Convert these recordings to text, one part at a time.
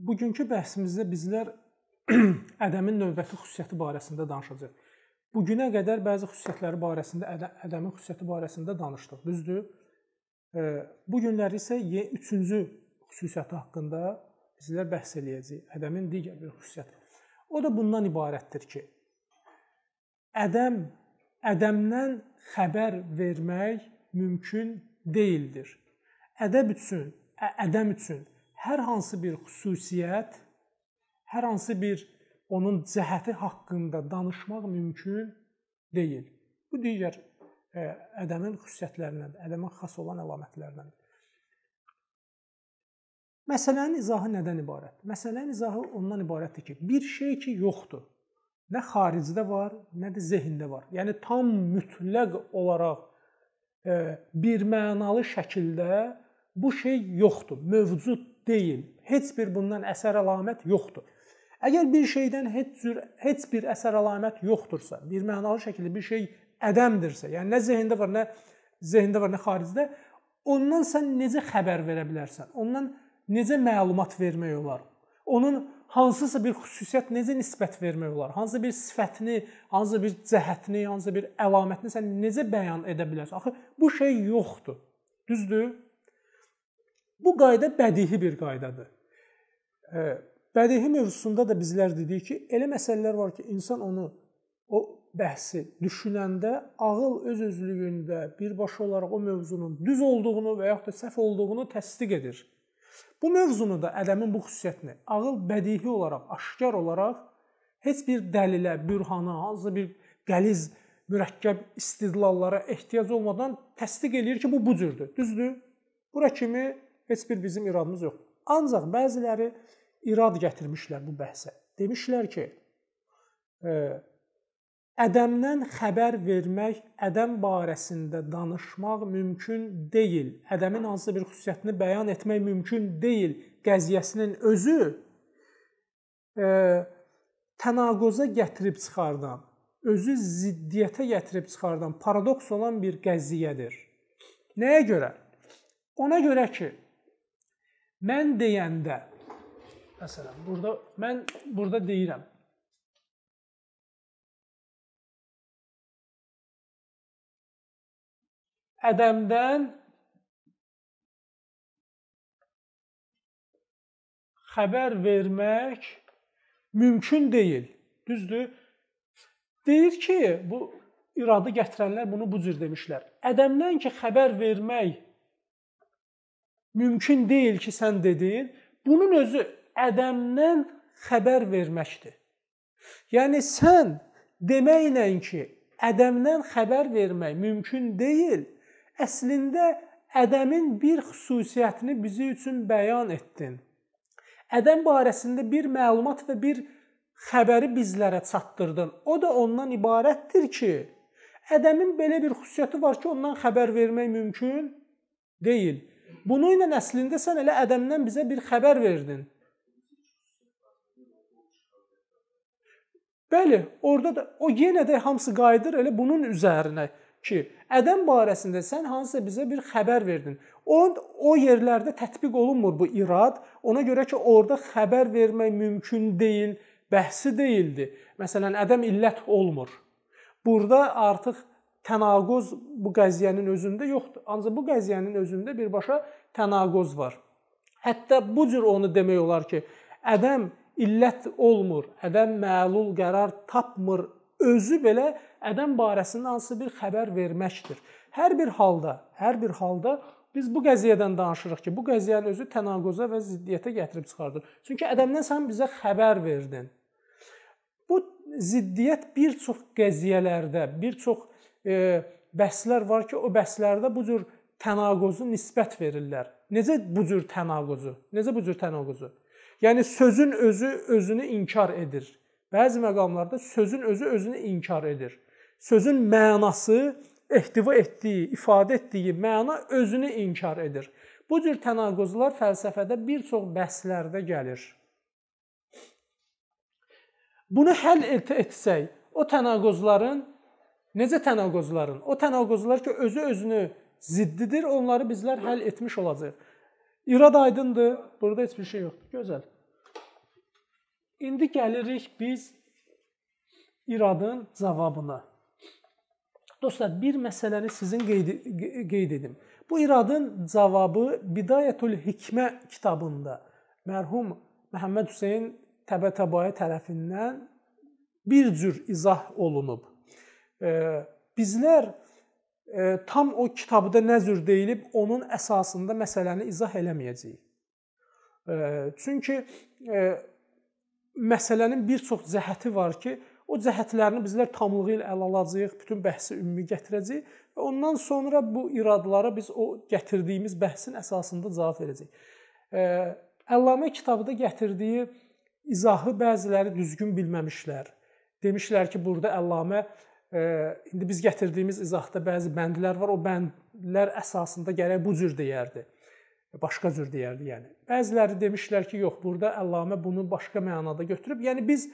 Bugünkü bəhsimizdə bizlər ədəmin növbəti xüsusiyyəti barəsində danışacağıq. Bugünə qədər bəzi xüsusiyyətləri barəsində ədə, ədəmin xüsusiyyəti barəsində danışdıq, düzdür? E, bu günləri isə 3-cü xüsusiyyəti haqqında bizlər bəhs eləyəcəyik. Ədəmin digər bir xüsusiyyəti. O da bundan ibarətdir ki, ədəm ədəmdən xəbər vermək mümkün deyildir. Ədəb üçün, ədəm üçün hər hansı bir xüsusiyyət, hər hansı bir onun cəhəti haqqında danışmaq mümkün deyil. Bu digər e, ədəmin xüsusiyyətlərindəndir, ədəmə xas olan əlamətlərindəndir. Məsələnin izahı nədən ibarətdir? Məsələnin izahı ondan ibarətdir ki, bir şey ki yoxdur. Nə xaricdə var, nə də zehində var. Yəni tam mütləq olaraq e, bir mənalı şəkildə bu şey yoxdur, mövcud deyil. Heç bir bundan əsər əlamət yoxdur. Əgər bir şeydən heç cür heç bir əsər əlamət yoxdursa, bir mənalı şəkildə bir şey ədəmdirsə, yəni nə zehində var, nə zehində var, nə xaricdə, ondan sən necə xəbər verə bilərsən? Ondan necə məlumat vermək olar? Onun hansısa bir xüsusiyyət necə nisbət vermək olar? Hansı bir sifətini, hansı bir cəhətini, hansı bir əlamətini sən necə bəyan edə bilərsən? Axı bu şey yoxdur. Düzdür? Bu qayda bədihi bir qaydadır. Bədihi mövzusunda da bizlər dedik ki, elə məsələlər var ki, insan onu o bəhsi düşünəndə ağıl öz-özlüyündə birbaşa olaraq o mövzunun düz olduğunu və yaxud da səhv olduğunu təsdiq edir. Bu mövzunu da ədəmin bu xüsusiyyətini ağıl bədihi olaraq, aşkar olaraq heç bir dəlilə, bürhana, hansısa bir qəliz, mürəkkəb istidlallara ehtiyac olmadan təsdiq eləyir ki, bu bu cürdür. Düzdür? Bura kimi heç bir bizim iradımız yoxdur. Ancaq bəziləri irad gətirmişlər bu bəhsə. Demişlər ki, e, ədəmdən xəbər vermək, ədəm barəsində danışmaq mümkün deyil. Ədəmin hansısa bir xüsusiyyətini bəyan etmək mümkün deyil qəziyyəsinin özü e, tənaquza gətirib çıxardan, özü ziddiyyətə gətirib çıxardan, paradoks olan bir qəziyyədir. Nəyə görə? Ona görə ki, Mən deyəndə məsələn, burada mən burada deyirəm. Ədəmdən xəbər vermək mümkün deyil. Düzdür? Deyir ki, bu iradı gətirənlər bunu bu cür demişlər. Ədəmdən ki xəbər vermək mümkün deyil ki, sən dedin. Bunun özü ədəmdən xəbər verməkdir. Yəni sən deməklə ki, ədəmdən xəbər vermək mümkün deyil, əslində ədəmin bir xüsusiyyətini bizi üçün bəyan etdin. Ədəm barəsində bir məlumat və bir xəbəri bizlərə çatdırdın. O da ondan ibarətdir ki, ədəmin belə bir xüsusiyyəti var ki, ondan xəbər vermək mümkün deyil. Bunu ilə əslində sən elə ədəmdən bizə bir xəbər verdin. Bəli, orada da o yenə də hamısı qayıdır elə bunun üzərinə ki, ədəm barəsində sən hansısa bizə bir xəbər verdin. O o yerlərdə tətbiq olunmur bu irad. Ona görə ki, orada xəbər vermək mümkün deyil, bəhsi deyildi. Məsələn, ədəm illət olmur. Burada artıq Tənaqoz bu qəziyyənin özündə yoxdur. Ancaq bu qəziyyənin özündə birbaşa tənaqoz var. Hətta bu cür onu demək olar ki, ədəm illət olmur, ədəm məlul qərar tapmır. Özü belə ədəm barəsində hansı bir xəbər verməkdir. Hər bir halda, hər bir halda biz bu qəziyyədən danışırıq ki, bu qəziyyənin özü tənaqoza və ziddiyyətə gətirib çıxardır. Çünki ədəmdən sən bizə xəbər verdin. Bu ziddiyyət bir çox qəziyyələrdə, bir çox e, bəhslər var ki, o bəhslərdə bu cür tənaqozu nisbət verirlər. Necə bu cür tənaqozu? Necə bu cür tənaqozu? Yəni sözün özü özünü inkar edir. Bəzi məqamlarda sözün özü özünü inkar edir. Sözün mənası, ehtiva etdiyi, ifadə etdiyi məna özünü inkar edir. Bu cür tənaquzlar fəlsəfədə bir çox bəhslərdə gəlir. Bunu həll etsək, o tənaquzların Necə tənaquzların? O tənaquzlar ki, özü özünü ziddidir, onları bizlər həll etmiş olacağıq. İrad aydındır, burada heç bir şey yoxdur. Gözəl. İndi gəlirik biz iradın cavabına. Dostlar, bir məsələni sizin qeyd, qeyd edim. Bu iradın cavabı Bidayətül Hikmə kitabında mərhum Məhəmməd Hüseyn Təbətəbaya tərəfindən bir cür izah olunub bizlər e, tam o kitabda nə zür deyilib, onun əsasında məsələni izah eləməyəcəyik. Çünki e, məsələnin bir çox cəhəti var ki, o cəhətlərini bizlər tamlığı ilə ələ alacağıq, bütün bəhsi ümumi gətirəcəyik və ondan sonra bu iradlara biz o gətirdiyimiz bəhsin əsasında cavab verəcəyik. Əllamə kitabda gətirdiyi izahı bəziləri düzgün bilməmişlər. Demişlər ki, burada Əllamə indi biz gətirdiyimiz izahda bəzi bəndlər var. O bəndlər əsasında gərək bu cür deyərdi. Başqa cür deyərdi, yəni. Bəziləri demişlər ki, yox, burada Əllamə bunu başqa mənada götürüb. Yəni biz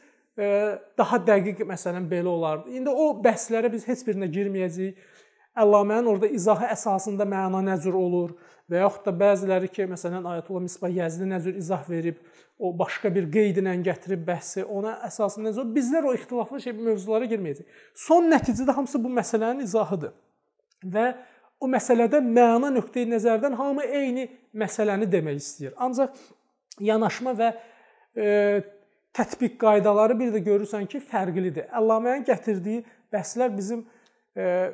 daha dəqiq məsələn belə olardı. İndi o bəhslərə biz heç birinə girməyəcəyik. Əllamənin orada izahı əsasında məna nə cür olur və yaxud da bəziləri ki, məsələn, Ayətullah Misbah Yəzdi nə cür izah verib, o başqa bir qeyd ilə gətirib bəhsi, ona əsasında necə olur? Bizlər o ixtilaflı şey mövzulara girməyəcək. Son nəticədə hamısı bu məsələnin izahıdır. Və o məsələdə məna nöqteyi nəzərdən hamı eyni məsələni demək istəyir. Ancaq yanaşma və e, tətbiq qaydaları bir də görürsən ki, fərqlidir. Əllamənin gətirdiyi bəhslər bizim e,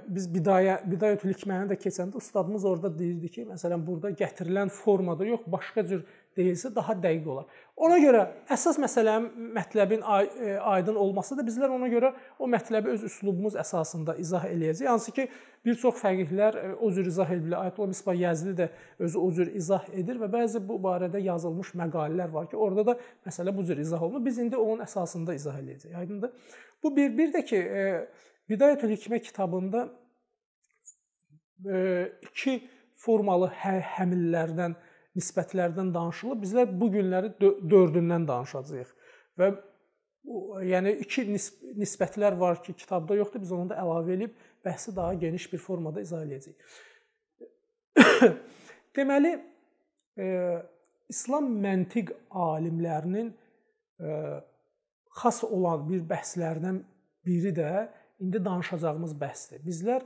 biz bidaya, bidayətül hikməni də keçəndə ustadımız orada deyirdi ki, məsələn, burada gətirilən formada yox, başqa cür deyilsə daha dəqiq olar. Ona görə əsas məsələnin mətləbin aydın olması da bizlər ona görə o mətləbi öz üslubumuz əsasında izah eləyəcəyik. Hansı ki, bir çox fəqihlər o cür izah edirlər. Ayətullah Misbah Yazili də özü o cür izah edir və bəzi bu barədə yazılmış məqalələr var ki, orada da məsələ bu cür izah olunur. Biz indi onun əsasında izah eləyəcəyik. Aydındır? Bu bir bir də ki, e, Bidayətül Hikmə kitabında e, iki formalı hə həmillərdən, nisbətlərdən danışılıb. Bizlər bu günləri dördündən danışacağıq. Və yəni iki nisb nisbətlər var ki, kitabda yoxdur. Biz onu da əlavə edib bəhsi daha geniş bir formada izah edəcəyik. Deməli, e, İslam məntiq alimlərinin e, xas olan bir bəhslərdən biri də indi danışacağımız bəhsdir. Bizlər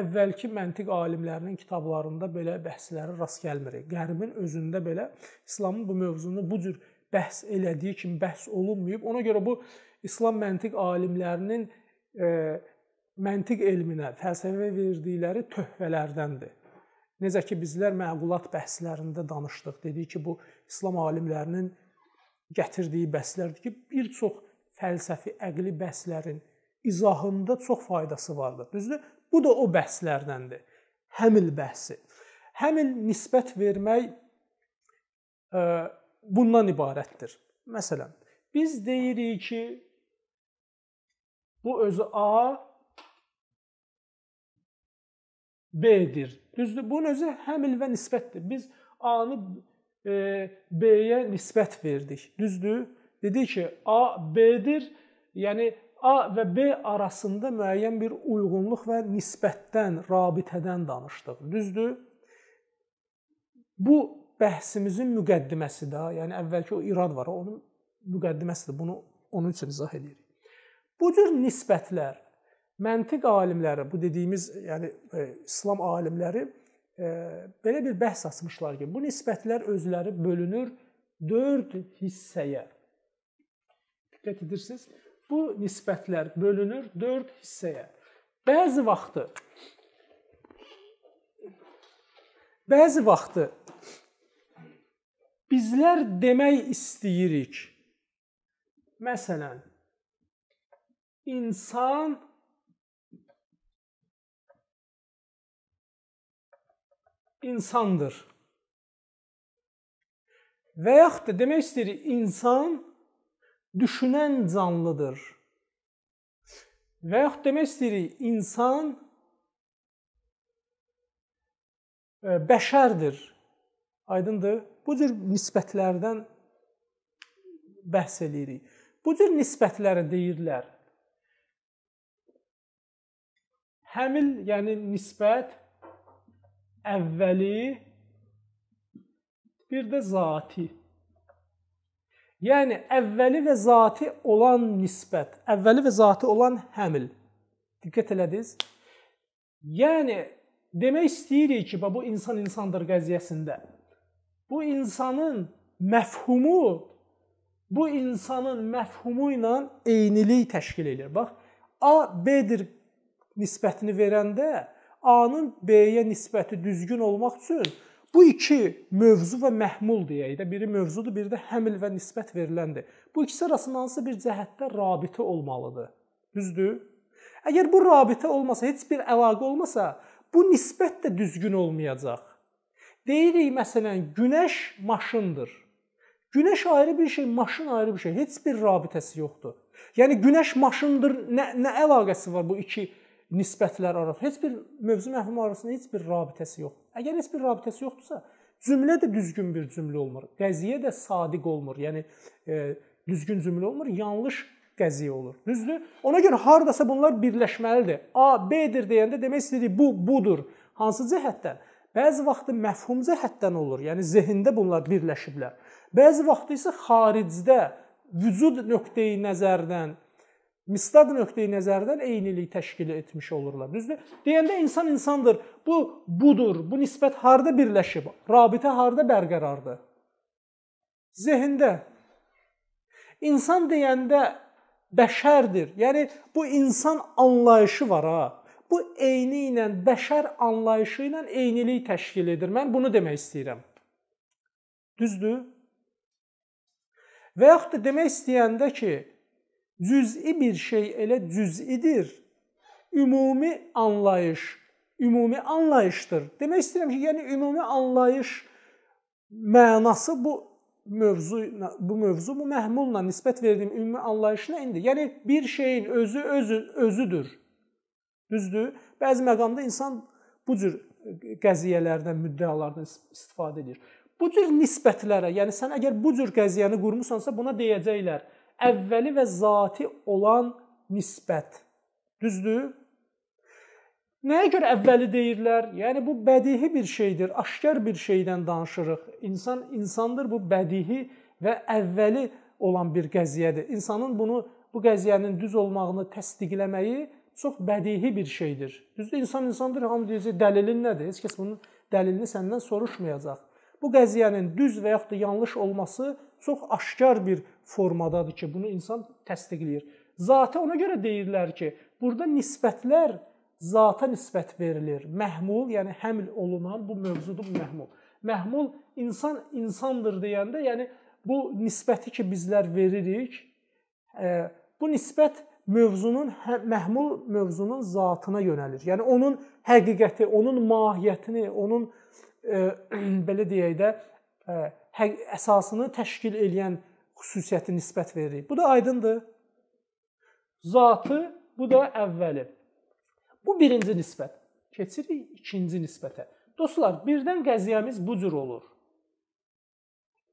əvvəlki məntiq alimlərinin kitablarında belə bəhslərə rast gəlmirik. Qərbin özündə belə İslamın bu mövzunu bu cür bəhs elədiyi kimi bəhs olunmayıb. Ona görə bu İslam məntiq alimlərinin e, məntiq elminə, fəlsəfəyə verdikləri töhfələrdəndir. Necə ki bizlər məğlulat bəhslərində danışdıq. Dedik ki, bu İslam alimlərinin gətirdiyi bəhslərdir ki, bir çox fəlsəfi, əqli bəhslərin izahında çox faydası vardır. Düzdür? Bu da o bəhslərdəndir. Həmil bəhsi. Həmil nisbət vermək e, bundan ibarətdir. Məsələn, biz deyirik ki, bu özü A B-dir. Düzdür? Bunun özü həmil və nisbətdir. Biz A-nı e, B-yə nisbət verdik. Düzdür? Dedik ki, A B-dir. Yəni A və B arasında müəyyən bir uyğunluq və nisbətdən, rabitədən danışdıq. Düzdür? Bu bəhsimizin müqəddiməsi də, yəni əvvəlki o irad var, onun müqəddiməsidir. Bunu onun üçün izah edirik. Bu cür nisbətlər məntiq alimləri, bu dediyimiz, yəni e, İslam alimləri e, belə bir bəhs açmışlar ki, bu nisbətlər özləri bölünür 4 hissəyə. Diqqət edirsiniz? Bu nisbətlər bölünür 4 hissəyə. Bəzi vaxtı Bəzi vaxtı bizlər demək istəyirik. Məsələn, insan insandır. Və yaxud da demək istəyirik, insan düşünən canlıdır. Və yaxud demək istəyirik, insan e, bəşərdir. Aydındır? Bu cür nisbətlərdən bəhs eləyirik. Bu cür nisbətlərə deyirlər. Həmil, yəni nisbət əvvəli, bir də zati. Yəni, əvvəli və zati olan nisbət, əvvəli və zati olan həmil. Diqqət elədiniz. Yəni, demək istəyirik ki, bu insan insandır qəziyyəsində. Bu insanın məfhumu, bu insanın məfhumu ilə eynilik təşkil edir. Bax, A, B-dir nisbətini verəndə, A-nın B-yə nisbəti düzgün olmaq üçün Bu iki mövzu və məhmul deyək də, biri mövzudur, biri də həml və nisbət veriləndir. Bu ikisi arasında hansısa bir cəhətdə rabitə olmalıdır. Düzdür? Əgər bu rabitə olmasa, heç bir əlaqə olmasa, bu nisbət də düzgün olmayacaq. Deyirik məsələn, günəş maşındır. Günəş ayrı bir şey, maşın ayrı bir şey. Heç bir rabitəsi yoxdur. Yəni günəş maşındır, nə nə əlaqəsi var bu iki nisbətlər arasında heç bir mövzu məfhumu arasında heç bir rabitəsi yoxdur. Əgər heç bir rabitəsi yoxdursa, cümlə də düzgün bir cümlə olmur. Qəziyyə də sadiq olmur. Yəni e, düzgün cümlə olmur, yanlış qəziyyə olur. Düzdür? Ona görə hardasa bunlar birləşməlidir. A B-dir deyəndə demək istədiyi bu budur. Hansı cəhətdən? Bəzi vaxtı məfhum cəhətdən olur. Yəni zehində bunlar birləşiblər. Bəzi vaxtı isə xaricdə vücud nöqteyi nəzərdən Misdaq nöqteyi nəzərdən eynilik təşkil etmiş olurlar. Düzdür? Deyəndə insan insandır. Bu budur. Bu nisbət harda birləşib? Rabitə harda bərqərardır? Zehində. İnsan deyəndə bəşərdir. Yəni bu insan anlayışı var ha. Bu eyni ilə bəşər anlayışı ilə eynilik təşkil edir. Mən bunu demək istəyirəm. Düzdür? Və yaxud da demək istəyəndə ki, cüz'i bir şey elə cüz'idir. Ümumi anlayış, ümumi anlayışdır. Demək istəyirəm ki, yəni ümumi anlayış mənası bu mövzu bu mövzu bu məhmulla nisbət verdiyim ümumi anlayışına indi. Yəni bir şeyin özü özü özüdür. Düzdür? Bəzi məqamda insan bu cür qəziyyələrdən, müddəalardan istifadə edir. Bu cür nisbətlərə, yəni sən əgər bu cür qəziyyəni qurmusansa, buna deyəcəklər əvvəli və zati olan nisbət. Düzdür? Nəyə görə əvvəli deyirlər? Yəni bu bədihi bir şeydir, aşkar bir şeydən danışırıq. İnsan insandır bu bədihi və əvvəli olan bir qəziyyədir. İnsanın bunu bu qəziyyənin düz olmağını təsdiqləməyi çox bədihi bir şeydir. Düzdür? İnsan insandır, hamı deyəcək dəlilin nədir? Heç kəs bunun dəlilini səndən soruşmayacaq. Bu qəziyyənin düz və yaxud da yanlış olması çox aşkar bir formadadır ki, bunu insan təsdiqləyir. Zata ona görə deyirlər ki, burada nisbətlər zata nisbət verilir. Məhmul, yəni həml olunan bu mövzudur bu məhmul. Məhmul insan insandır deyəndə, yəni bu nisbəti ki bizlər veririk, e, bu nisbət mövzunun hə, məhmul mövzunun zatına yönəlir. Yəni onun həqiqəti, onun mahiyyətini, onun ə, e, belə deyək də ə, e, əsasını təşkil eləyən xüsusiyyəti nisbət veririk. Bu da aydındır. Zatı, bu da əvvəli. Bu birinci nisbət. Keçirik ikinci nisbətə. Dostlar, birdən qəziyyəmiz bu cür olur.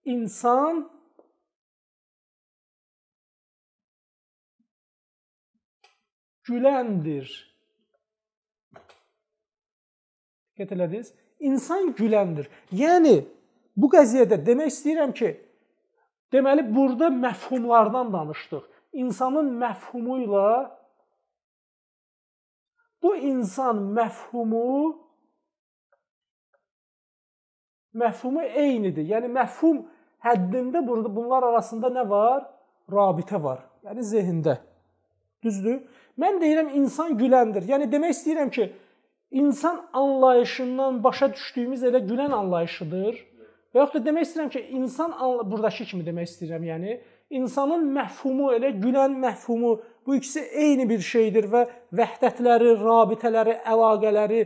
İnsan güləndir. Qət elədiniz? İnsan güləndir. Yəni, bu qəziyyədə demək istəyirəm ki, deməli burada məfhumlardan danışdıq. İnsanın məfhumu ilə bu insan məfhumu məfhumu eynidir. Yəni məfhum həddində burada bunlar arasında nə var? Rabitə var. Yəni zehində. Düzdür? Mən deyirəm insan güləndir. Yəni demək istəyirəm ki, insan anlayışından başa düşdüyümüz elə gülən anlayışıdır. Və yaxud da demək istəyirəm ki, insan burdakı kimi demək istəyirəm, yəni insanın məfhumu elə gülən məfhumu bu ikisi eyni bir şeydir və vəhdətləri, rabitələri, əlaqələri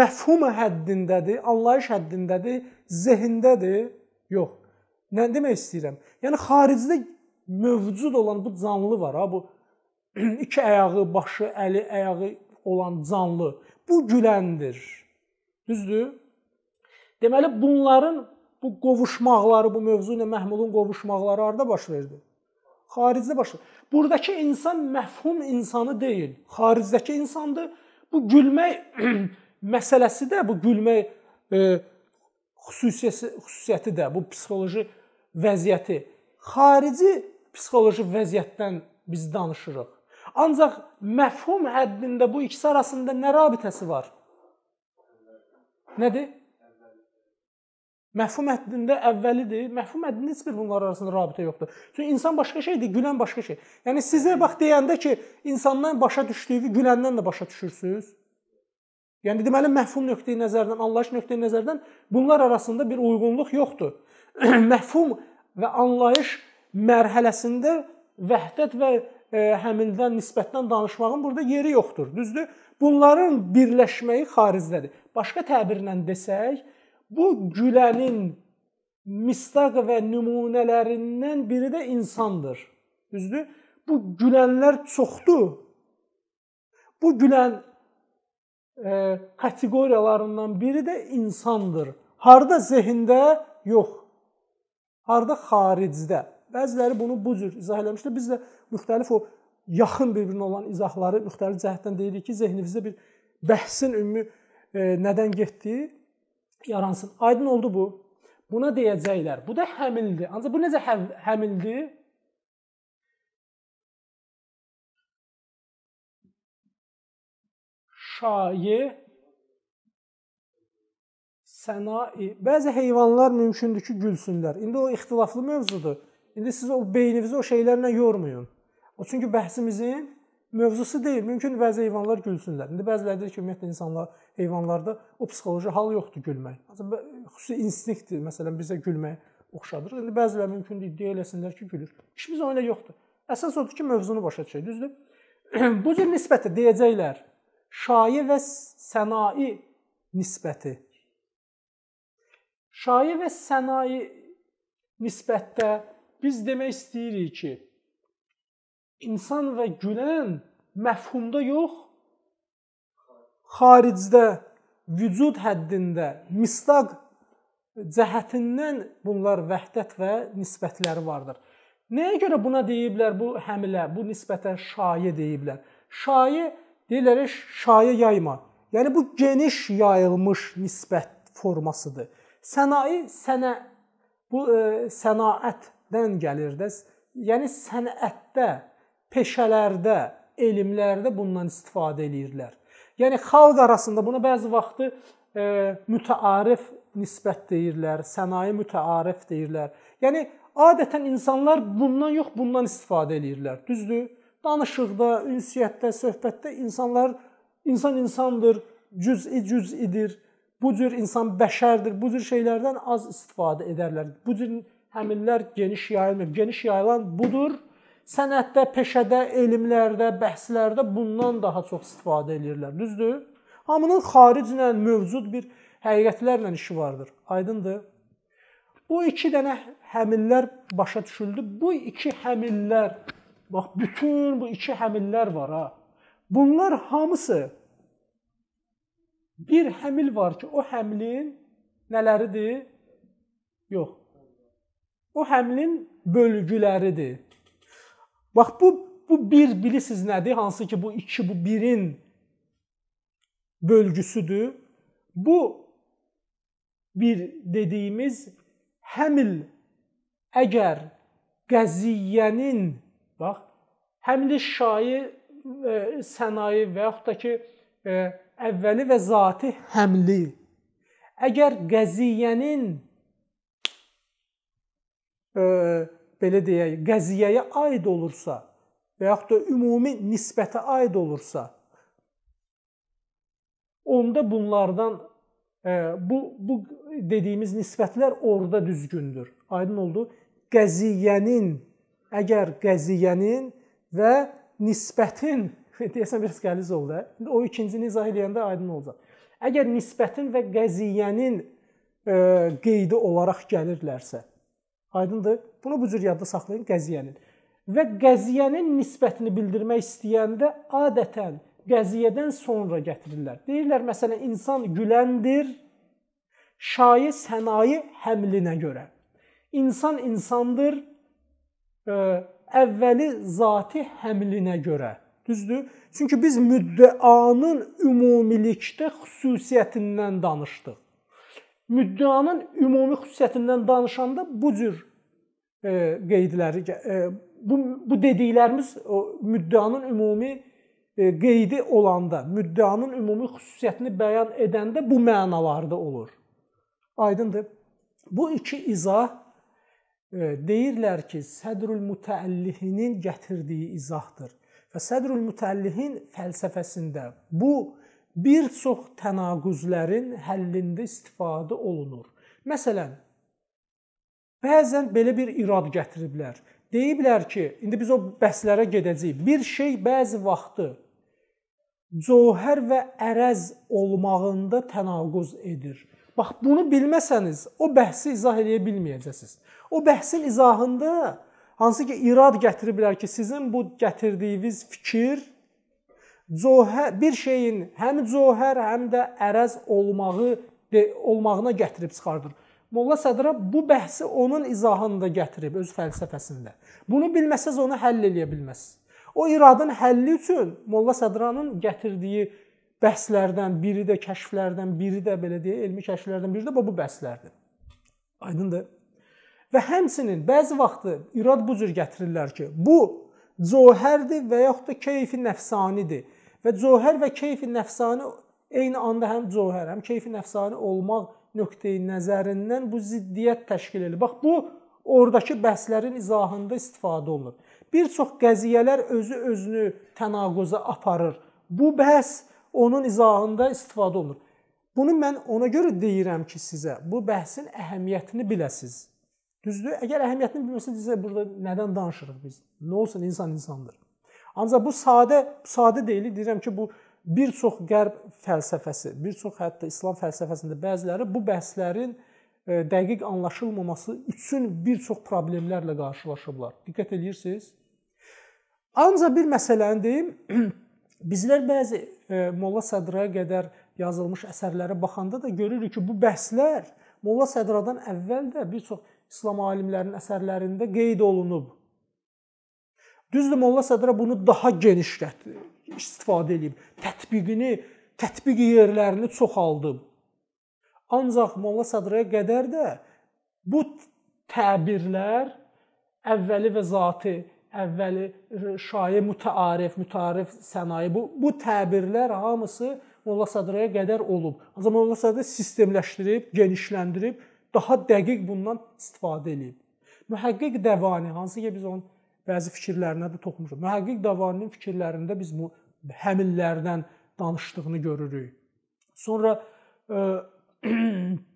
məfhum həddindədir, anlayış həddindədir, zehindədir. Yox. Nə demək istəyirəm? Yəni xaricdə mövcud olan bu canlı var ha, bu iki ayağı, başı, əli, ayağı olan canlı. Bu güləndir. Düzdür? Deməli, bunların bu qovuşmaqları, bu mövzu ilə məhmulun qovuşmaqları harada baş verdi? Xaricdə baş verdi. Buradakı insan məfhum insanı deyil, xaricdəki insandır. Bu gülmək məsələsi də, bu gülmək e, xüsusiyyəti, xüsusiyyəti də, bu psixoloji vəziyyəti xarici psixoloji vəziyyətdən biz danışırıq. Ancaq məfhum həddində bu ikisi arasında nə rabitəsi var? Nədir? Məhfum həddində əvvəlidir. Məhfum həddində heç bir bunlar arasında rabitə yoxdur. Çünki insan başqa şeydir, gülən başqa şey. Yəni sizə bax deyəndə ki, insandan başa düşdüyünü güləndən də başa düşürsüz. Yəni deməli məhfum nöqteyi nəzərdən, anlayış nöqteyi nəzərdən bunlar arasında bir uyğunluq yoxdur. məhfum və anlayış mərhələsində vəhdət və e, həmindən, nisbətdən danışmağın burada yeri yoxdur. Düzdür? Bunların birləşməyi xarizdədir. Başqa təbirlə desək, Bu gülənin mistaq və nümunələrindən biri də insandır. Düzdür? Bu gülənlər çoxdur. Bu gülən e, kateqoriyalarından biri də insandır. Harda zehində yox. Harda xaricdə. Bəziləri bunu bu cür izah eləmişdir. Biz də müxtəlif o yaxın bir-birinə olan izahları müxtəlif cəhətdən deyirik ki, zehnimizdə bir bəhsin ümumi e, nədən getdiyi yaransın. Aydın oldu bu. Buna deyəcəklər. Bu da həmildir. Ancaq bu necə hə həmildir? Şayi sənai. Bəzi heyvanlar mümkündür ki, gülsünlər. İndi o ixtilaflı mövzudur. İndi siz o beyninizi o şeylərlə yormayın. O çünki bəhsimizin mövzusu deyil. Mümkün bəzi heyvanlar gülsünlər. İndi bəziləri deyir ki, ümumiyyətlə insanlar heyvanlarda o psixoloji hal yoxdur gülmək. Xüsusi instinktdir. Məsələn, bizə gülməyə oxşadırıq. İndi bəziləri mümkün iddia eləsinlər ki, gülür. İşimiz o ilə yoxdur. Əsas odur ki, mövzunu başa düşək, düzdür? Bu cür nisbətə deyəcəklər. Şayi və sənai nisbəti. Şayi və sənai nisbətdə biz demək istəyirik ki, insan və gülən məfhumda yox, xaricdə, vücud həddində, mistaq cəhətindən bunlar vəhdət və nisbətləri vardır. Nəyə görə buna deyiblər bu həmilə, bu nisbətə şayə deyiblər? Şayə deyirlər, şayə yayma. Yəni bu geniş yayılmış nisbət formasıdır. Sənayi sənə bu e, sənaətdən gəlir də. Yəni sənətdə peşələrdə, elmlərdə bundan istifadə eləyirlər. Yəni xalq arasında buna bəzi vaxtı e, mütəarif nisbət deyirlər, sənaye mütəarif deyirlər. Yəni adətən insanlar bundan yox, bundan istifadə eləyirlər. Düzdür? Danışıqda, ünsiyyətdə, söhbətdə insanlar insan insandır, cüz-i cüz-idir. Bu cür insan bəşərdir. Bu cür şeylərdən az istifadə edərlər. Bu cür həmillər geniş yayılmır. Geniş yayılan budur sənətdə, peşədə, elmlərdə, bəhslərdə bundan daha çox istifadə edirlər, düzdür? Hamının xariclə mövcud bir həqiqətlərlə işi vardır. Aydındır? Bu iki dənə həmillər başa düşüldü. Bu iki həmillər, bax bütün bu iki həmillər var ha. Bunlar hamısı bir həmil var ki, o həmlin nələridir? Yox. O həmlin bölgüləridir. Bax, bu, bu bir bilirsiniz nədir? Hansı ki, bu iki, bu birin bölgüsüdür. Bu bir dediyimiz həmil əgər qəziyyənin, bax, həmli şayi e, sənayi və yaxud da ki, e, əvvəli və zati həmli. Əgər qəziyyənin e, belə deyək, qəziyyəyə aid olursa və yaxud da ümumi nisbətə aid olursa, onda bunlardan e, bu bu dediyimiz nisbətlər orada düzgündür. Aydın oldu? Qəziyyənin əgər qəziyyənin və nisbətin deyəsən biraz qəliz oldu. Hə? İndi o ikincini izah edəndə aydın olacaq. Əgər nisbətin və qəziyyənin e, qeydi olaraq gəlirlərsə, Aydındır? Bunu bu cür yadda saxlayın qəziyyənin. Və qəziyyənin nisbətini bildirmək istəyəndə adətən qəziyyədən sonra gətirirlər. Deyirlər məsələn insan güləndir şayi sənayi həmlinə görə. İnsan insandır ə, e, əvvəli zati həmlinə görə. Düzdür? Çünki biz müddəanın ümumilikdə xüsusiyyətindən danışdıq müddianın ümumi xüsusiyyətindən danışanda bu cür e, qeydləri e, bu bu dediklərimiz o müddianın ümumi e, qeydi olanda, müddianın ümumi xüsusiyyətini bəyan edəndə bu mənalarda olur. Aydındır? Bu iki izah e, deyirlər ki, Sədrül Mütəllihinin gətirdiyi izahdır. Və Sədrül Mütəllihin fəlsəfəsində bu bir çox tənaqüzlərin həllində istifadə olunur. Məsələn, bəzən belə bir irad gətiriblər. Deyiblər ki, indi biz o bəhslərə gedəcəyik. Bir şey bəzi vaxtı cövhər və ərəz olmağında tənaqüz edir. Bax bunu bilməsəniz o bəhsi izah eləyə bilməyəcəksiniz. O bəhsin izahında hansı ki irad gətiriblər ki, sizin bu gətirdiyiniz fikir Cövhər bir şeyin həm cövhər, həm də ərəz olmağı e, olmağına gətirib çıxardır. Molla Sədra bu bəhsi onun izahında gətirib öz fəlsəfəsində. Bunu bilməsəz onu həll eləyə bilməz. O iradın həlli üçün Molla Sədranın gətirdiyi bəhslərdən biri də kəşflərdən biri də belə deyə elmi kəşflərdən biri də bu bəhslərdir. Aydındır? Və həmsinin bəzi vaxtı irad bu cür gətirirlər ki, bu cövhərdir və yaxud da keyfi nəfsanidir. Və cövhər və keyfi nəfsani eyni anda həm cövhər, həm keyfi nəfsani olmaq nöqteyi nəzərindən bu ziddiyyət təşkil edir. Bax bu oradakı bəhslərin izahında istifadə olunur. Bir çox qəziyyələr özü özünü tənaqoza aparır. Bu bəhs onun izahında istifadə olunur. Bunu mən ona görə deyirəm ki, sizə bu bəhsin əhəmiyyətini biləsiz. Düzdür? Əgər əhəmiyyətini bilməsəniz, burada nədən danışırıq biz? Nə olsun, insan insandır. Ancaq bu sadə, sadə deyil, deyirəm ki, bu bir çox qərb fəlsəfəsi, bir çox hətta İslam fəlsəfəsində bəziləri bu bəhslərin e, dəqiq anlaşılmaması üçün bir çox problemlərlə qarşılaşıblar. Diqqət eləyirsiniz? Ancaq bir məsələni deyim, bizlər bəzi e, Molla Sədraya qədər yazılmış əsərlərə baxanda da görürük ki, bu bəhslər Molla Sədradan əvvəl də bir çox İslam alimlərinin əsərlərində qeyd olunub. Düzdür, Molla Sadra bunu daha geniş istifadə edib, tətbiqini, tətbiq yerlərini çoxaldıb. Ancaq Molla Sadraya qədər də bu təbirlər əvvəli və zati, əvvəli şayə mütəarif, mütəarif sənayi bu bu təbirlər hamısı Molla Sadraya qədər olub. Ancaq Molla Sadra sistemləşdirib, genişləndirib, daha dəqiq bundan istifadə edib. Mühəqqiq Dəvani, hansı ki biz onun bəzi fikirlərinə də toxunmuşuq. Mühəqqiq davanın fikirlərində biz bu həmillərdən danışdığını görürük. Sonra ə, e,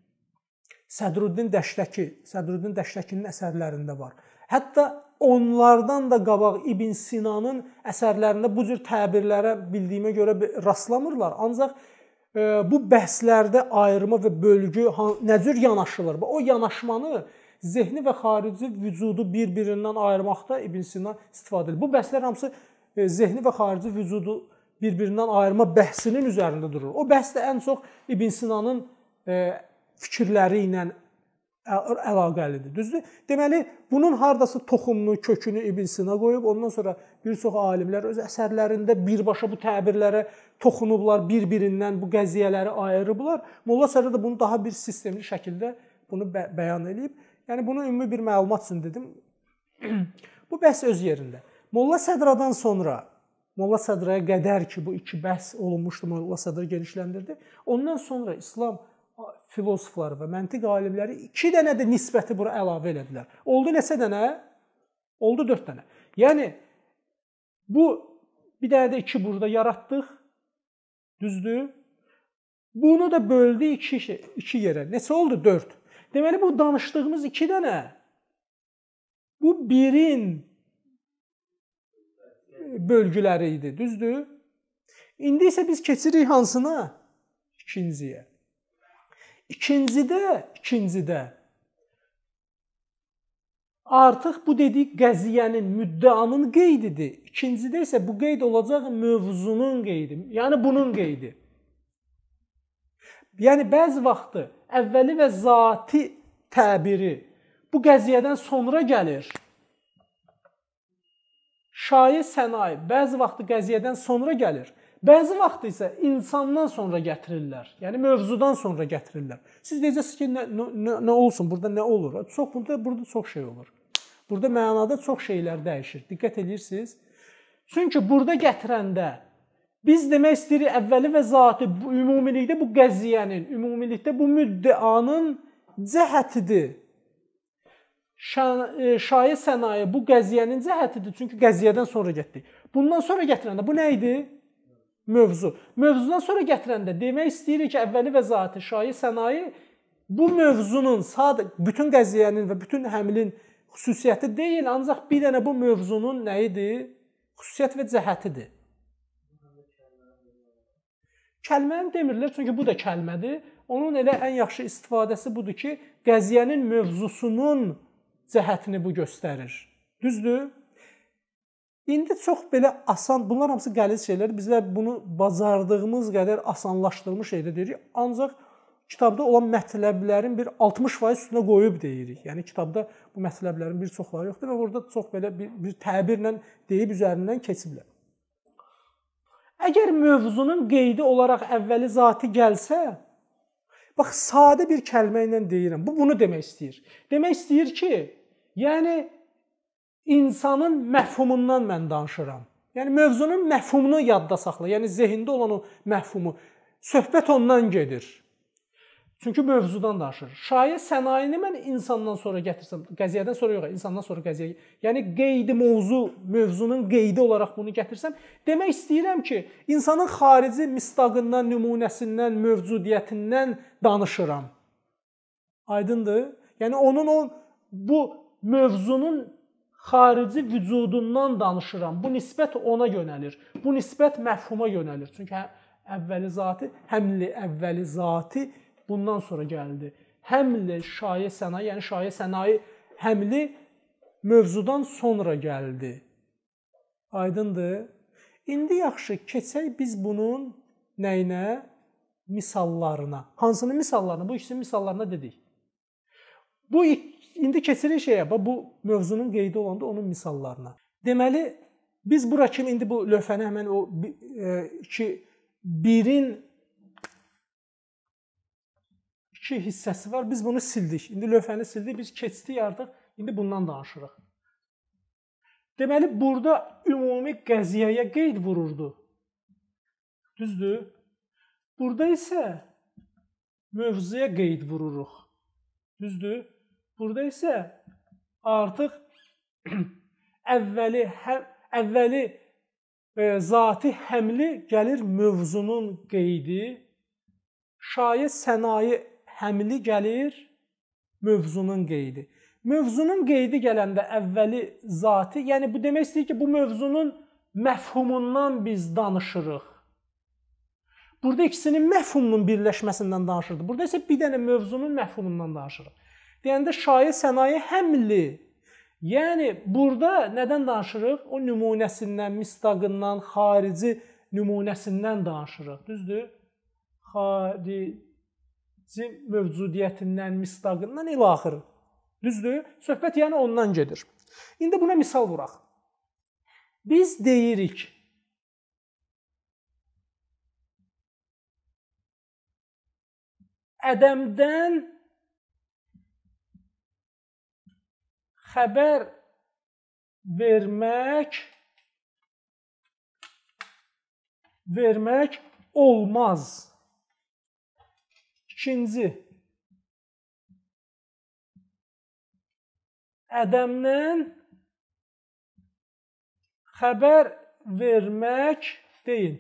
Sədruddin Dəştəki, Sədruddin Dəştəkinin əsərlərində var. Hətta onlardan da qabaq İbn Sinanın əsərlərində bu cür təbirlərə bildiyimə görə rastlamırlar. Ancaq e, bu bəhslərdə ayırma və bölgü nə cür yanaşılır? O yanaşmanı zehni və xarici vücudu bir-birindən ayırmaqda İbn Sina istifadə edir. Bu bəhslər hamısı e, zehni və xarici vücudu bir-birindən ayırma bəhsinin üzərində durur. O bəhs də ən çox İbn Sinanın e, fikirləri ilə əlaqəlidir. Düzdür? Deməli, bunun hardasa toxumunu, kökünü İbn Sina qoyub, ondan sonra bir çox alimlər öz əsərlərində birbaşa bu təbirlərə toxunublar, bir-birindən bu qəziyyələri ayırıblar. Molla Sərrə də bunu daha bir sistemli şəkildə bunu bə bəyan edib. Yəni bunu ümumi bir məlumat üçün dedim. bu bəhs öz yerində. Molla Sədradan sonra Molla Sədraya qədər ki bu iki bəhs olunmuşdu, Molla Sədra genişləndirdi. Ondan sonra İslam filosofları və məntiq alimləri 2 dənə də nisbəti bura əlavə elədilər. Oldu neçə dənə? Oldu 4 dənə. Yəni bu bir dənə də 2 burada yaratdıq. Düzdür? Bunu da böldü 2 2 yerə. Neçə oldu? 4. Deməli, bu danışdığımız iki dənə bu birin bölgüləri idi, düzdür? İndi isə biz keçirik hansına? İkinciyə. İkincidə, ikincidə artıq bu dedik qəziyyənin, müddəanın qeydidir. İkincidə isə bu qeyd olacaq mövzunun qeydi, yəni bunun qeydi. Yəni bəzi vaxtı əvvəli və zati təbiri bu qəziyyədən sonra gəlir. Şayə sənayi bəzi vaxtı qəziyyədən sonra gəlir. Bəzi vaxtı isə insandan sonra gətirirlər. Yəni mövzudan sonra gətirirlər. Siz deyəcəksiniz ki, nə, nə, nə olsun, burada nə olur? Çox burada burada çox şey olur. Burada mənada çox şeylər dəyişir. Diqqət edirsiniz? Çünki burada gətirəndə Biz demək istəyirik əvvəli və zati bu ümumilikdə bu qəziyyənin, ümumilikdə bu müddəanın cəhətidir. E, şayə sənaye bu qəziyyənin cəhətidir. Çünki qəziyyədən sonra getdik. Bundan sonra gətirəndə bu nə idi? Mövzu. Mövzudan sonra gətirəndə demək istəyirik ki, əvvəli və zati şayə sənaye bu mövzunun sadəcə bütün qəziyyənin və bütün həmlin xüsusiyyəti deyil, ancaq bir dənə bu mövzunun nə idi? Xüsusiyyət və cəhətidir. Kəlməni demirlər, çünki bu da kəlmədir. Onun elə ən yaxşı istifadəsi budur ki, qəziyyənin mövzusunun cəhətini bu göstərir. Düzdür? İndi çox belə asan, bunlar hamısı qəliz şeylər. Bizlər bunu bacardığımız qədər asanlaşdırmış şeydə deyirik. Ancaq kitabda olan mətləblərin bir 60% üstünə qoyub deyirik. Yəni kitabda bu mətləblərin bir çoxları yoxdur və burada çox belə bir, bir təbirlə deyib üzərindən keçiblər. Əgər mövzunun qeydi olaraq əvvəli zati gəlsə, bax sadə bir kəlmə ilə deyirəm. Bu bunu demək istəyir. Demək istəyir ki, yəni insanın məfhumundan mən danışıram. Yəni mövzunun məfhumunu yadda saxla. Yəni zehnində olan o məfhumu söhbət ondan gedir. Çünki mövzudan danışır. Şayə sənayini mən insandan sonra gətirsəm, qəziyyədən sonra yox, insandan sonra qəziyyə. Yəni qeydi mövzu, mövzunun qeydi olaraq bunu gətirsəm, demək istəyirəm ki, insanın xarici mistaqından, nümunəsindən, mövcudiyyətindən danışıram. Aydındır? Yəni onun o bu mövzunun xarici vücudundan danışıram. Bu nisbət ona yönəlir. Bu nisbət məfhuma yönəlir. Çünki hə, əvvəli zati, həmli əvvəli zati bundan sonra gəldi. Həmli şayə sənaye, yəni şayə sənaye həmli mövzudan sonra gəldi. Aydındır? İndi yaxşı, keçək biz bunun nəyinə? Misallarına. Hansının misallarına? Bu ikisinin misallarına dedik. Bu indi keçirik şeyə, bu mövzunun qeydi olanda onun misallarına. Deməli biz bura kimi indi bu lövhəni həmin o 2 e, birin iki hissəsi var. Biz bunu sildik. İndi lövhəni sildik, biz keçdik artıq. İndi bundan danışırıq. Deməli, burada ümumi qəziyəyə qeyd vururdu. Düzdür? Burada isə mövzuya qeyd vururuq. Düzdür? Burada isə artıq əvvəli hə, əvvəli e, zati həmli gəlir mövzunun qeydi, şayə sənayi həmli gəlir mövzunun qeydi. Mövzunun qeydi gələndə əvvəli zati, yəni bu demək istəyir ki, bu mövzunun məfhumundan biz danışırıq. Burada ikisinin məfhumunun birləşməsindən danışırdı. Burada isə bir dənə mövzunun məfhumundan danışırıq. Deyəndə şair sənaye həmli. Yəni burada nədən danışırıq? O nümunəsindən, mistaqından, xarici nümunəsindən danışırıq, düzdür? Xarici mövcudiyyətindən, mistaqından elə axır. Düzdür? Söhbət yəni ondan gedir. İndi buna misal vuraq. Biz deyirik Ədəmdən xəbər vermək vermək olmaz. İkinci, ədəmdən xəbər vermək deyin.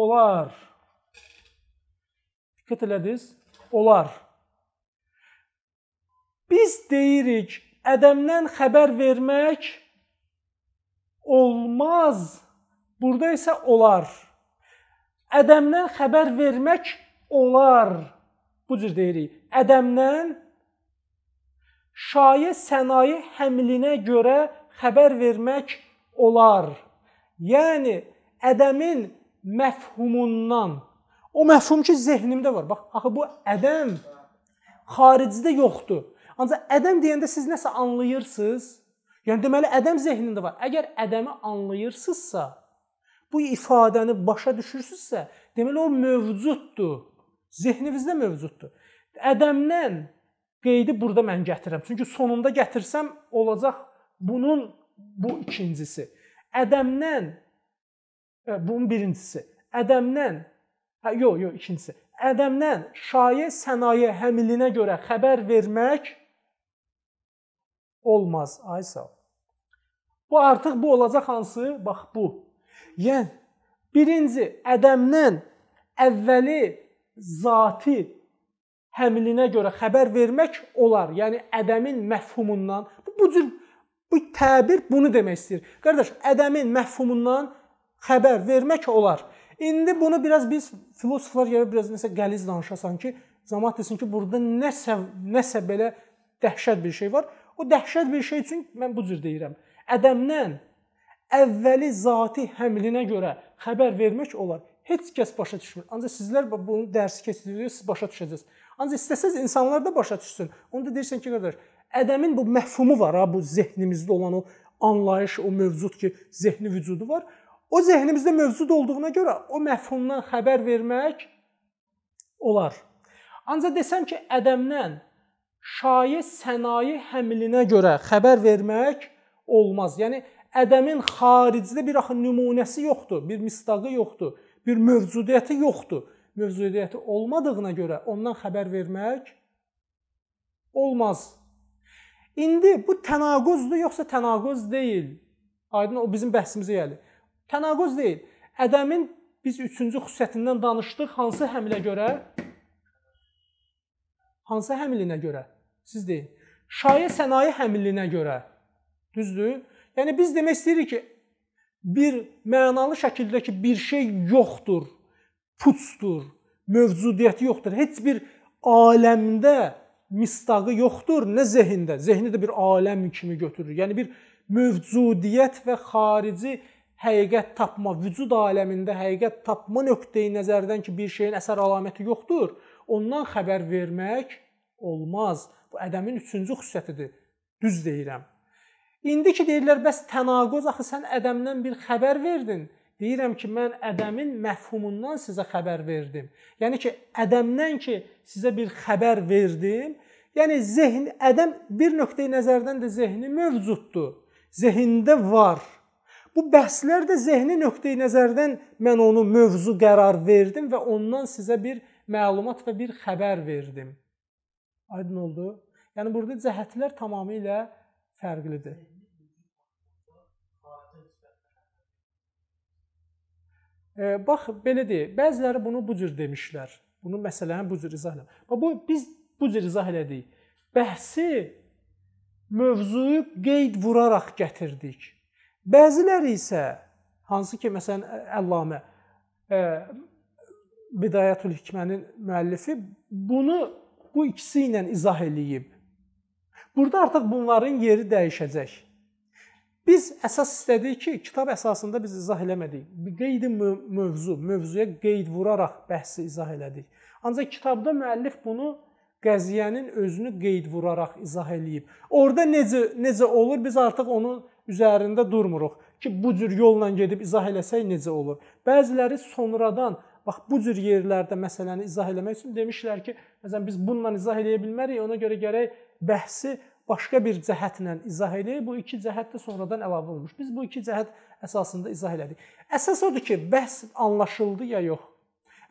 Olar. Diqqət elədiniz. Olar. Biz deyirik, ədəmdən xəbər vermək olmaz. Burada isə olar. Olar ədəmdən xəbər vermək olar. Bu cür deyirik. Ədəmdən şayə sənayi həmlinə görə xəbər vermək olar. Yəni ədəmin məfhumundan. O məfhum ki, zehnimdə var. Bax, axı bu ədəm xaricdə yoxdur. Ancaq ədəm deyəndə siz nəsə anlayırsınız. Yəni deməli ədəm zehnində var. Əgər ədəmi anlayırsınızsa, bu ifadəni başa düşürsünüzsə, deməli o mövcuddur. Zehninizdə mövcuddur. Ədəmdən qeydi burada mən gətirirəm. Çünki sonunda gətirsəm olacaq bunun bu ikincisi. Ədəmdən e, bunun birincisi. Ədəmdən hə yox yox ikincisi. Ədəmdən şayə sənaye həmilinə görə xəbər vermək olmaz Aysa. Bu artıq bu olacaq hansı? Bax bu. Yəni, birinci Ədəmdən əvvəli zati həmlinə görə xəbər vermək olar. Yəni Ədəmin məfhumundan. Bu, bu cür bu təbir bunu demək istəyir. Qardaş, Ədəmin məfhumundan xəbər vermək olar. İndi bunu biraz biz filosoflar yerə biraz nəsə qəliz danışasan ki, cəmaət desin ki, burada nəsə nəsə belə dəhşət bir şey var. O dəhşət bir şey üçün mən bu cür deyirəm. Ədəmdən əvvəli zati həmlinə görə xəbər vermək olar. Heç kəs başa düşmür. Ancaq sizlər bunu dərsi keçirdiniz, siz başa düşəcəksiniz. Ancaq istəsəz insanlar da başa düşsün. Onu da deyirsən ki, qardaş, ədəmin bu məfhumu var ha, bu zehnimizdə olan o anlayış, o mövcud ki, zehni vücudu var. O zehnimizdə mövcud olduğuna görə o məfhumdan xəbər vermək olar. Ancaq desəm ki, ədəmdən şayə sənayi həmlinə görə xəbər vermək olmaz. Yəni ədəmin xaricdə bir axı nümunəsi yoxdur, bir mistağı yoxdur, bir mövcudiyyəti yoxdur. Mövcudiyyəti olmadığına görə ondan xəbər vermək olmaz. İndi bu tənaquzdur yoxsa tənaquz deyil? Aydın o bizim bəhsimizə gəlir. Tənaquz deyil. Ədəmin biz 3-cü xüsusiyyətindən danışdıq. Hansı həmlə görə? Hansı həmlinə görə? Siz deyin. Şayə sənaye həmlinə görə. Düzdür? Yəni biz demək istəyirik ki, bir mənalı şəkildə ki, bir şey yoxdur, putsdur, mövcudiyyəti yoxdur. Heç bir aləmdə mistağı yoxdur, nə zehində. Zehni də bir aləm kimi götürür. Yəni bir mövcudiyyət və xarici həqiqət tapma, vücud aləmində həqiqət tapma nöqteyi nəzərdən ki, bir şeyin əsər əlaməti yoxdur, ondan xəbər vermək olmaz. Bu ədəmin üçüncü xüsusiyyətidir. Düz deyirəm. İndi ki deyirlər, bəs tənaquz axı sən ədəmdən bir xəbər verdin. Deyirəm ki, mən ədəmin məfhumundan sizə xəbər verdim. Yəni ki, ədəmdən ki sizə bir xəbər verdim. Yəni zehn ədəm bir nöqteyi nəzərdən də zehni mövcuddur. Zehində var. Bu bəhslər də zehni nöqteyi nəzərdən mən onu mövzu qərar verdim və ondan sizə bir məlumat və bir xəbər verdim. Aydın oldu? Yəni burada cəhətlər tamamilə fərqlidir. E, bax, belə deyək, bəziləri bunu bu cür demişlər. Bunu məsələni bu cür izah edirəm. Bax, bu, biz bu cür izah elədik. Bəhsi mövzuyu qeyd vuraraq gətirdik. Bəziləri isə hansı ki, məsələn, Əllamə e, Bidayətül Hikmənin müəllifi bunu bu ikisi ilə izah eləyib. Burada artıq bunların yeri dəyişəcək. Biz əsas istədik ki, kitab əsasında biz izah eləmədik. Qeydi mövzu, mövzuya qeyd vuraraq bəhsi izah elədik. Ancaq kitabda müəllif bunu qəziyyənin özünü qeyd vuraraq izah eləyib. Orda necə necə olur? Biz artıq onun üzərində durmuruq ki, bu cür yolla gedib izah eləsək necə olur? Bəziləri sonradan bax bu cür yerlərdə məsələni izah eləmək üçün demişlər ki, məsələn biz bununla izah eləyə bilmərik, ona görə gərək bəhsi başqa bir cəhətlə izah eləyir. Bu iki cəhət də sonradan əlavə olmuş. Biz bu iki cəhət əsasında izah elədik. Əsas odur ki, bəhs anlaşıldı ya yox.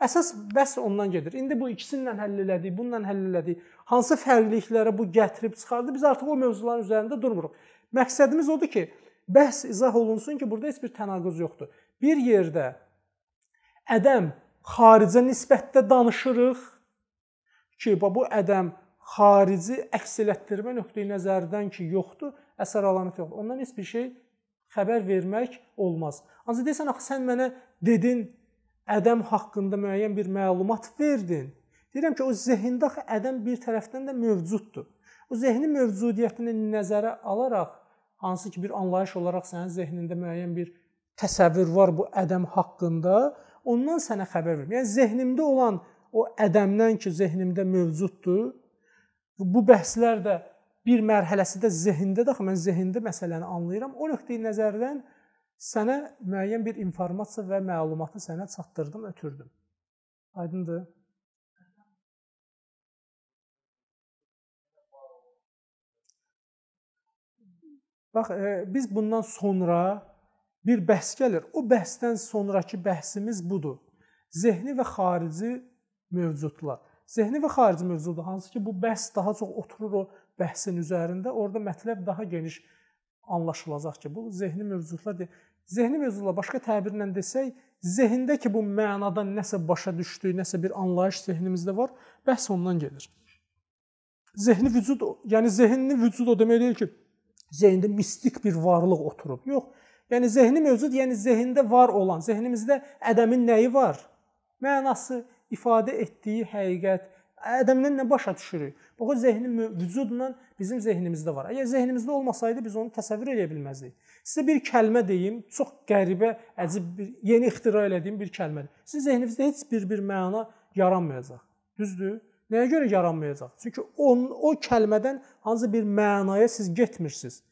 Əsas bəhs ondan gedir. İndi bu ikisindən həll elədik, bununla həll elədik. Hansı fərqliliklərə bu gətirib çıxardı? Biz artıq o mövzuların üzərində durmuruq. Məqsədimiz odur ki, bəhs izah olunsun ki, burada heç bir tənaquz yoxdur. Bir yerdə ədəm xaricə nisbətdə danışırıq ki, bu ədəm xarici əks elətdirmə nöqteyi nəzərdən ki, yoxdur, əsər əlaməti yoxdur. Ondan heç bir şey xəbər vermək olmaz. Ancaq desən axı sən mənə dedin ədəm haqqında müəyyən bir məlumat verdin. Deyirəm ki, o zehində axı ədəm bir tərəfdən də mövcuddur. O zehni mövcudiyyətini nəzərə alaraq hansı ki bir anlayış olaraq sənin zehnində müəyyən bir təsəvvür var bu ədəm haqqında, ondan sənə xəbər verir. Yəni zehnimdə olan o ədəmdən ki, zehnimdə mövcuddur, bu bəhslər də bir mərhələsində zehində də axı mən zehində məsələni anlayıram. O nöqteyi nəzərdən sənə müəyyən bir informasiya və məlumatı sənə çatdırdım, ötürdüm. Aydındır? Bax, e, biz bundan sonra bir bəhs gəlir. O bəhsdən sonrakı bəhsimiz budur. Zehni və xarici mövcudlar. Zehni və xarici mövzudur, hansı ki, bu bəhs daha çox oturur o bəhsin üzərində, orada mətləb daha geniş anlaşılacaq ki, bu zehni mövzular deyil. Zehni mövzular başqa təbirlə desək, zehində ki, bu mənada nəsə başa düşdü, nəsə bir anlayış zehnimizdə var, bəhs ondan gedir. Zehni vücud, yəni zehinli vücud o demək deyil ki, zehində mistik bir varlıq oturub. Yox. Yəni zehni mövcud, yəni zehində var olan, zehnimizdə ədəmin nəyi var? Mənası, ifadə etdiyi həqiqət, Ədəmdən nə başa düşürük? Bax o zehnin vücudla bizim zehnimizdə var. Əgər zehnimizdə olmasaydı biz onu təsəvvür edə bilməzdik. Sizə bir kəlmə deyim, çox qəribə, əcib bir yeni ixtira elədiyim bir kəlmədir. Sizin zehninizdə heç bir bir məna yaranmayacaq. Düzdür? Nəyə görə yaranmayacaq? Çünki on, o kəlmədən hansı bir mənaya siz getmirsiniz.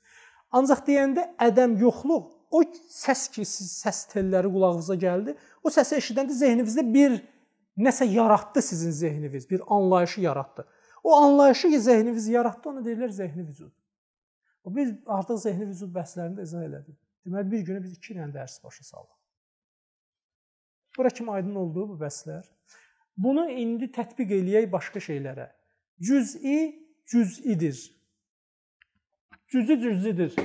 Ancaq deyəndə ədəm yoxluq, o səs ki, siz səs telləri qulağınıza gəldi, o səsi eşidəndə zehninizdə bir Nəsə yaratdı sizin zehniniz, bir anlayışı yaratdı. O anlayışı ki, zehniniz yaratdı, ona deyirlər zehni vücud. Biz artıq zehni vücud bəhslərini də izah elədik. Deməli, bir günə biz iki ilə dərs başa saldıq. Bura kimi aydın oldu bu bəhslər. Bunu indi tətbiq eləyək başqa şeylərə. Cüz'i cüz'idir. Cüz'i cüz'idir.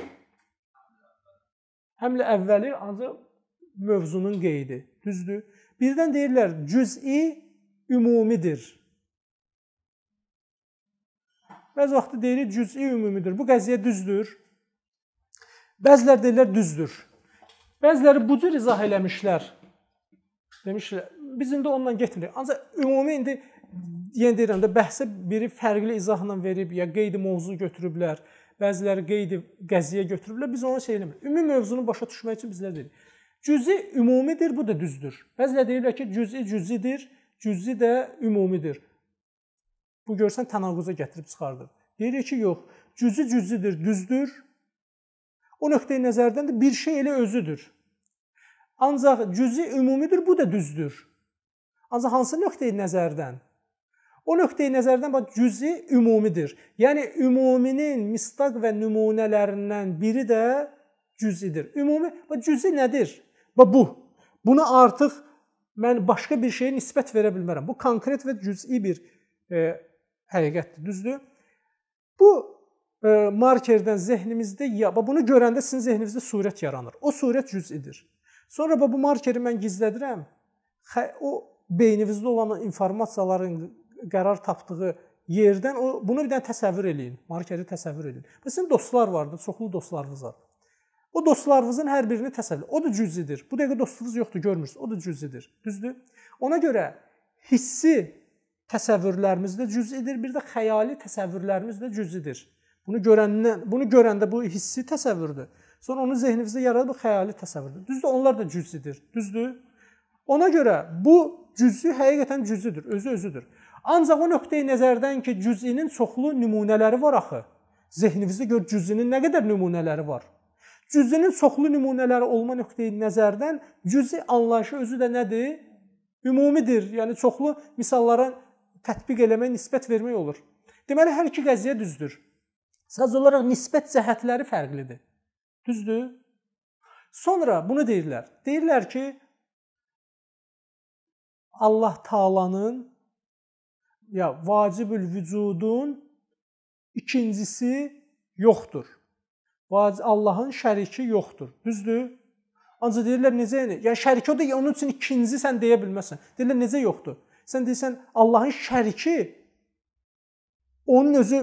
Həmlə əvvəli ancaq mövzunun qeydi. Düzdür? Birdən deyirlər, cüz'i ümumidir. Bəzi vaxtı deyirik, cüz'i ümumidir. Bu qəziyə düzdür. Bəzilər deyirlər, düzdür. Bəziləri bu cür izah eləmişlər. Demişlər, biz indi onunla getmirik. Ancaq ümumi indi, yenə deyirəm də, bəhsə biri fərqli izahla verib, ya qeydi mövzu götürüblər, bəziləri qeydi qəziyə götürüblər, biz ona şey eləmirik. Ümumi mövzunu başa düşmək üçün bizlər deyirik. Cüzi ümumidir, bu da düzdür. Bəzilə deyirlər ki, cüzi cüzidir, cüzi də ümumidir. Bu görsən tənaqquza gətirib çıxardır. Deyirik ki, yox, cüzi cüzidir, düzdür. O nöqteyi nəzərdən də bir şey elə özüdür. Ancaq cüzi ümumidir, bu da düzdür. Ancaq hansı nöqteyi nəzərdən? O nöqteyi nəzərdən bax cüzi ümumidir. Yəni ümuminin mistaq və nümunələrindən biri də cüzidir. Ümumi bax cüzi nədir? Və bu, buna artıq mən başqa bir şeyə nisbət verə bilmərəm. Bu konkret və cüz'i bir e, həqiqətdir, düzdür? Bu e, markerdən zehnimizdə ya və bunu görəndə sizin zehninizdə surət yaranır. O surət cüz'idir. Sonra bu markeri mən gizlədirəm. O beyninizdə olan informasiyaların qərar tapdığı yerdən o bunu bir dənə təsəvvür eləyin. Markeri təsəvvür eləyin. Və sizin dostlar vardır, çoxlu dostlarınız var. O dostlarınızın hər birini təsəvvür. O da cüzidir. Bu dəqiqə dostunuz yoxdur, görmürsünüz. O da cüzidir. Düzdür? Ona görə hissi təsəvvürlərimiz də cüzidir, bir də xəyali təsəvvürlərimiz də cüzidir. Bunu görəndən, bunu görəndə bu hissi təsəvvürdür. Sonra onu zehninizdə yaradır, bu xəyali təsəvvürdür. Düzdür? Onlar da cüzidir. Düzdür? Ona görə bu cüzi həqiqətən cüzidir, özü özüdür. Ancaq o nöqteyi nəzərdən ki, cüzinin çoxlu nümunələri var axı. Zehninizdə gör cüzinin nə qədər nümunələri var. Cüzinin çoxlu nümunələri olma nöqteyi nəzərdən cüzi anlayışı özü də nədir? Ümumidir. Yəni çoxlu misallara tətbiq eləmək, nisbət vermək olur. Deməli hər iki qəziyə düzdür. Sadəcə olaraq nisbət cəhətləri fərqlidir. Düzdür? Sonra bunu deyirlər. Deyirlər ki, Allah Taala'nın ya vacibül vücudun ikincisi yoxdur. Allahın şəriki yoxdur. Düzdür? Ancaq deyirlər necə yəni? Yəni şəriki odur, yəni onun üçün ikinci sən deyə bilməzsən. Deyirlər necə yoxdur? Sən deyirsən Allahın şəriki onun özü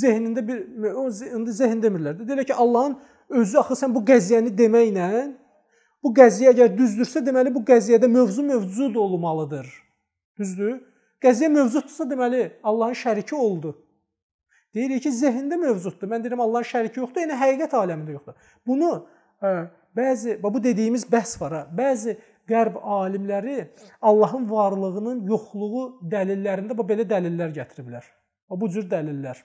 zehnində bir indi zehn demirlər. Deyirlər ki, Allahın özü axı sən bu qəziyyəni deməklə bu qəziyyə əgər düzdürsə, deməli bu qəziyyədə mövzu mövcud olmalıdır. Düzdür? Qəziyyə mövcudsa, deməli Allahın şəriki oldu. Deyirik ki, zehində mövcuddur. Mən deyirəm Allahın şəriki yoxdur, yəni həqiqət aləmində yoxdur. Bunu ə, e, bəzi bu dediyimiz bəhs var ha. Bəzi qərb alimləri Allahın varlığının yoxluğu dəlillərində bu belə dəlillər gətiriblər. Bu cür dəlillər.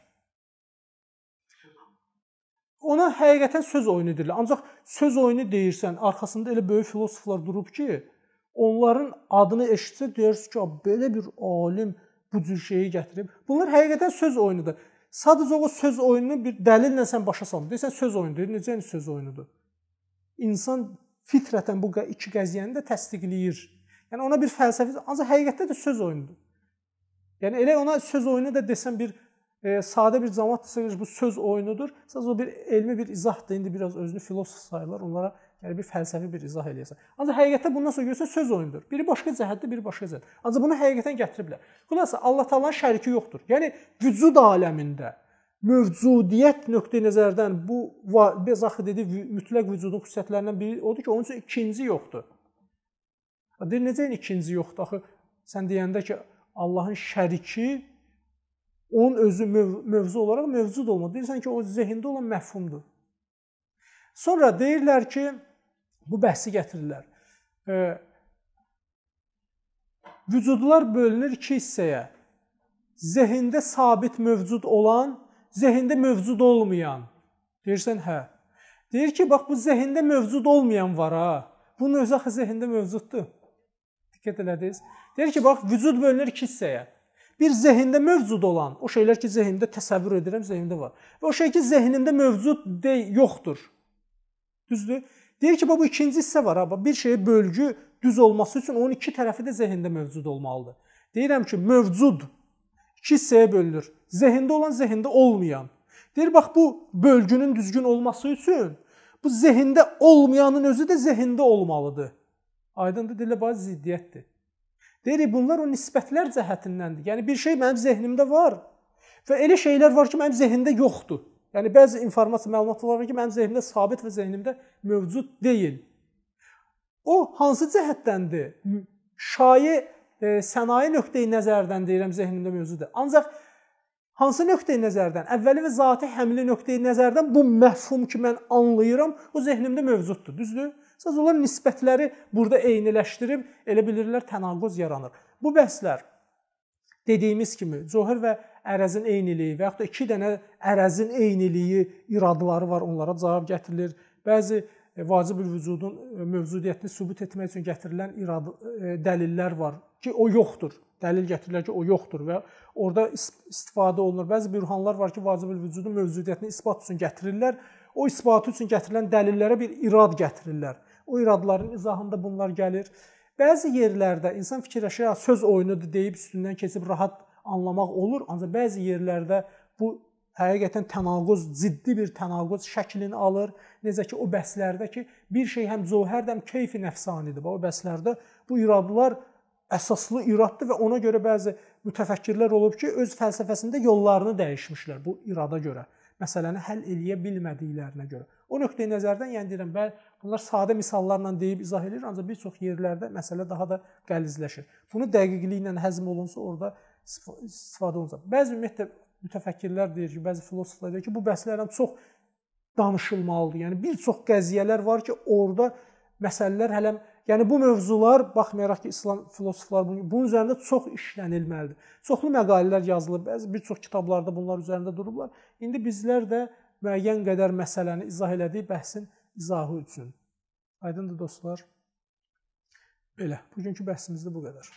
Ona həqiqətən söz oyunu deyirlər. Ancaq söz oyunu deyirsən, arxasında elə böyük filosoflar durub ki, onların adını eşitsə deyirsən ki, belə bir alim bu cür şeyi gətirib. Bunlar həqiqətən söz oyunudur. Sadəcə o söz oyununu bir dəlillə sən başa salmısan. Deyirsən söz oyunudur. Necə yəni söz oyunudur? İnsan fitrətən bu iki qəziyyəni də təsdiqləyir. Yəni ona bir fəlsəfi, ancaq həqiqətdə də söz oyunudur. Yəni elə ona söz oyunu da desən bir e, sadə bir cəmaat desək bu söz oyunudur. Sadəcə o bir elmi bir izahdır. İndi biraz özünü filosof sayırlar. Onlara gəl yəni bir fəlsəfi bir izah eləyəsən. Ancaq həqiqətdə bundan sonra görürsən söz oyundur. Biri başqa cəhətdə, biri başqa cəhət. Ancaq bunu həqiqətən gətiriblər. Xülasə Allah Taala'nın şəriki yoxdur. Yəni vücud aləmində mövcudiyyət nöqteyi-nəzərdən bu Bezaxı dedi mütləq vücudun xüsusiyyətlərindən biri odur ki, onun üçün ikinci yoxdur. Deyir necə yəni ikinci yoxdur axı? Sən deyəndə ki, Allahın şəriki onun özü möv mövzu olaraq mövcud olmadı. Deyirsən ki, o zehnində olan məfhumdur. Sonra deyirlər ki, bu bəhsi gətirirlər. E, vücudlar bölünür iki hissəyə. Zehində sabit mövcud olan, zehində mövcud olmayan. Deyirsən, hə. Deyir ki, bax bu zehində mövcud olmayan var ha. Bunun özü axı zehində mövcuddur. Diqqət elədiniz? Deyir ki, bax vücud bölünür iki hissəyə. Bir zehində mövcud olan, o şeylər ki, zehində təsəvvür edirəm, zehində var. Və o şey ki, zehnimdə mövcud dey yoxdur. Düzdür? Deyir ki, bu ikinci hissə var, ha, bir şeyə bölgü düz olması üçün onun iki tərəfi də zehində mövcud olmalıdır. Deyirəm ki, mövcud iki hissəyə bölünür. Zehində olan, zehində olmayan. Deyir, bax bu bölgünün düzgün olması üçün bu zehində olmayanın özü də zehində olmalıdır. Aydındır, dilə bax ziddiyyətdir. Deyirik, e, bunlar o nisbətlər cəhətindəndir. Yəni bir şey mənim zehnimdə var və elə şeylər var ki, mənim zehndə yoxdur. Yəni, bəzi informasiya məlumatlar var ki, mənim zehnimdə sabit və zehnimdə mövcud deyil. O, hansı cəhətdəndir? Şayi e, sənayi nöqteyi nəzərdən deyirəm, zehnimdə mövcuddur. Ancaq hansı nöqteyi nəzərdən? Əvvəli və zati həmli nöqteyi nəzərdən bu məhfum ki, mən anlayıram, o zehnimdə mövcuddur, düzdür? Siz onların nisbətləri burada eyniləşdirib, elə bilirlər, tənaqoz yaranır. Bu bəhslər Dediyimiz kimi, cohir və ərəzin eyniliyi və yaxud da iki dənə ərəzin eyniliyi iradları var, onlara cavab getirilir. Bəzi e, vacibül vücudun e, mövcudiyyətini sübut etmək üçün gətirilən irad e, dəlillər var ki, o yoxdur. Dəlil gətirirlər ki, o yoxdur və orada istifadə olunur. Bəzi bürhanlar var ki, vacibül vücudun mövcudiyyətini isbat üçün gətirirlər. O isbatı üçün gətirilən dəlillərə bir irad gətirirlər. O iradların izahında bunlar gəlir. Bəzi yerlərdə insan fikirləşir, söz oyunudur deyib üstündən keçib rahat anlamaq olur, ancaq bəzi yerlərdə bu həqiqətən tənaquz, ciddi bir tənaquz şəklini alır. Necə ki o bəslərdə ki, bir şey həm cövhərdir, həm keyfi nəfsanidir. Bax o bəslərdə bu irablar əsaslı iraddır və ona görə bəzi mütəfəkkirlər olub ki, öz fəlsəfəsində yollarını dəyişmişlər bu irada görə. Məsələni həll eləyə bilmədiklərinə görə. O nöqteyi nəzərdən yəni deyirəm, bəli, bunlar sadə misallarla deyib izah edir, ancaq bir çox yerlərdə məsələ daha da qəlizləşir. Bunu dəqiqliklə həzm olunsa orada istifadə olunacaq. Bəzi ümumiyyətlə mütəfəkkirlər deyir ki, bəzi filosoflar deyir ki, bu bəslərdən çox danışılmalıdır. Yəni bir çox qəziyyələr var ki, orada məsələlər hələ Yəni bu mövzular baxmayaraq ki, İslam filosofları bunun, bunun üzərində çox işlənilməlidir. Çoxlu məqalələr yazılıb, bəzi bir çox kitablarda bunlar üzərində durublar. İndi bizlər də müəyyən qədər məsələni izah elədik, bəhsin izahı üçün. Aydındır dostlar? Belə, bugünkü bəhsimizdə bu qədər.